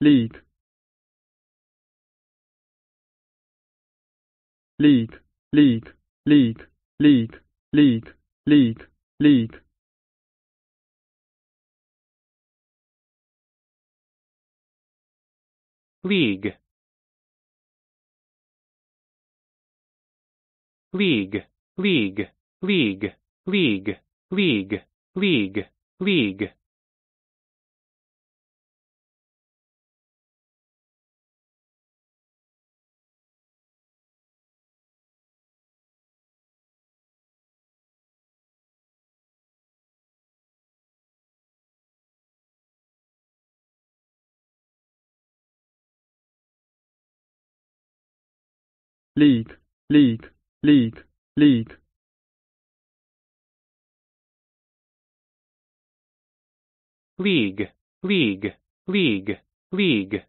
league league league league league league league league league league league league league league league league league, league, league, league. League, league, league, league.